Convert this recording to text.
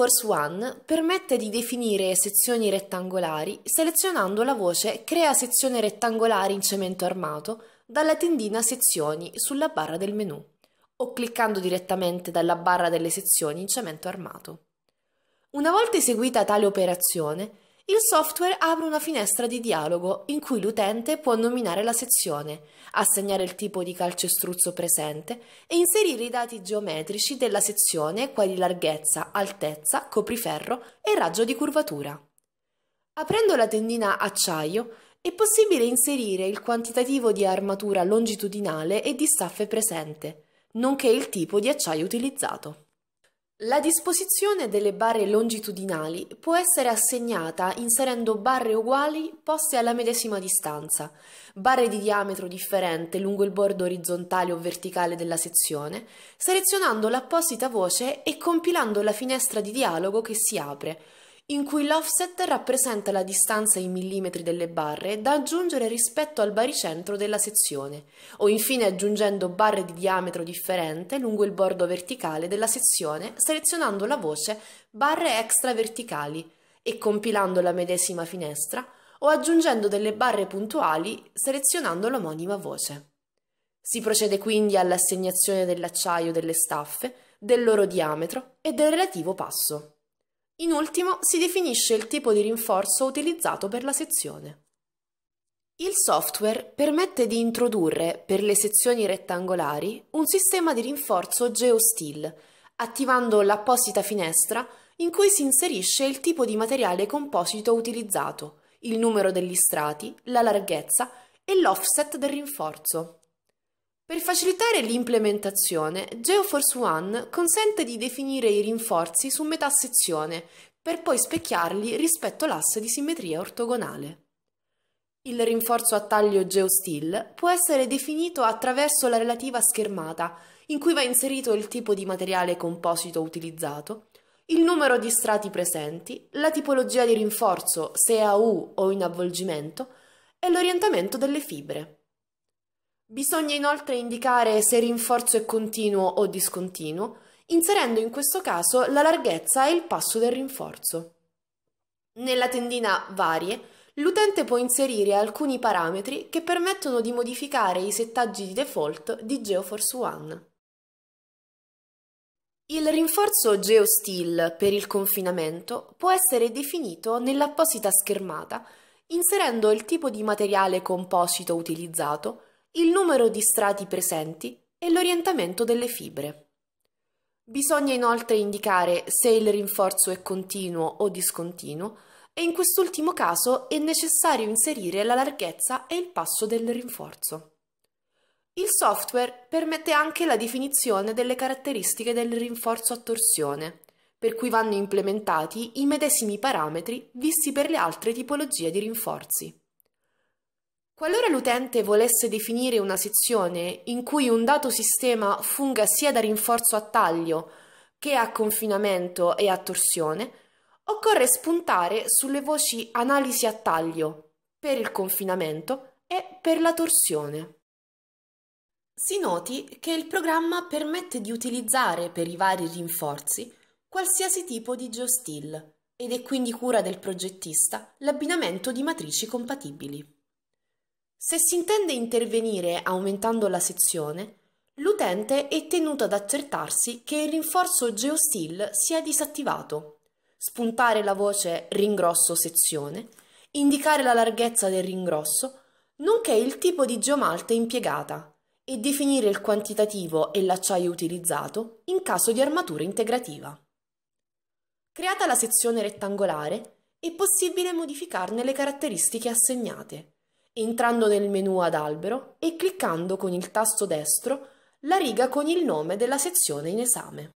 Force One permette di definire sezioni rettangolari selezionando la voce Crea sezione rettangolare in cemento armato dalla tendina Sezioni sulla barra del menu o cliccando direttamente dalla barra delle sezioni in cemento armato. Una volta eseguita tale operazione, il software apre una finestra di dialogo in cui l'utente può nominare la sezione, assegnare il tipo di calcestruzzo presente e inserire i dati geometrici della sezione quali larghezza, altezza, copriferro e raggio di curvatura. Aprendo la tendina acciaio è possibile inserire il quantitativo di armatura longitudinale e di staffe presente, nonché il tipo di acciaio utilizzato. La disposizione delle barre longitudinali può essere assegnata inserendo barre uguali poste alla medesima distanza, barre di diametro differente lungo il bordo orizzontale o verticale della sezione, selezionando l'apposita voce e compilando la finestra di dialogo che si apre, in cui l'offset rappresenta la distanza in millimetri delle barre da aggiungere rispetto al baricentro della sezione, o infine aggiungendo barre di diametro differente lungo il bordo verticale della sezione selezionando la voce barre extra verticali e compilando la medesima finestra o aggiungendo delle barre puntuali selezionando l'omonima voce. Si procede quindi all'assegnazione dell'acciaio delle staffe, del loro diametro e del relativo passo. In ultimo si definisce il tipo di rinforzo utilizzato per la sezione. Il software permette di introdurre per le sezioni rettangolari un sistema di rinforzo GeoSteel, attivando l'apposita finestra in cui si inserisce il tipo di materiale composito utilizzato, il numero degli strati, la larghezza e l'offset del rinforzo. Per facilitare l'implementazione, GeoForce One consente di definire i rinforzi su metà sezione, per poi specchiarli rispetto all'asse di simmetria ortogonale. Il rinforzo a taglio GeoSteel può essere definito attraverso la relativa schermata, in cui va inserito il tipo di materiale composito utilizzato, il numero di strati presenti, la tipologia di rinforzo, se a U o in avvolgimento, e l'orientamento delle fibre. Bisogna inoltre indicare se il rinforzo è continuo o discontinuo, inserendo in questo caso la larghezza e il passo del rinforzo. Nella tendina Varie, l'utente può inserire alcuni parametri che permettono di modificare i settaggi di default di GeoForce One. Il rinforzo GeoSteel per il confinamento può essere definito nell'apposita schermata inserendo il tipo di materiale composito utilizzato, il numero di strati presenti e l'orientamento delle fibre. Bisogna inoltre indicare se il rinforzo è continuo o discontinuo e in quest'ultimo caso è necessario inserire la larghezza e il passo del rinforzo. Il software permette anche la definizione delle caratteristiche del rinforzo a torsione, per cui vanno implementati i medesimi parametri visti per le altre tipologie di rinforzi. Qualora l'utente volesse definire una sezione in cui un dato sistema funga sia da rinforzo a taglio che a confinamento e a torsione, occorre spuntare sulle voci analisi a taglio per il confinamento e per la torsione. Si noti che il programma permette di utilizzare per i vari rinforzi qualsiasi tipo di geostill ed è quindi cura del progettista l'abbinamento di matrici compatibili. Se si intende intervenire aumentando la sezione, l'utente è tenuto ad accertarsi che il rinforzo GeoSteel sia disattivato, spuntare la voce ringrosso sezione, indicare la larghezza del ringrosso, nonché il tipo di geomalte impiegata e definire il quantitativo e l'acciaio utilizzato in caso di armatura integrativa. Creata la sezione rettangolare, è possibile modificarne le caratteristiche assegnate entrando nel menu ad albero e cliccando con il tasto destro la riga con il nome della sezione in esame.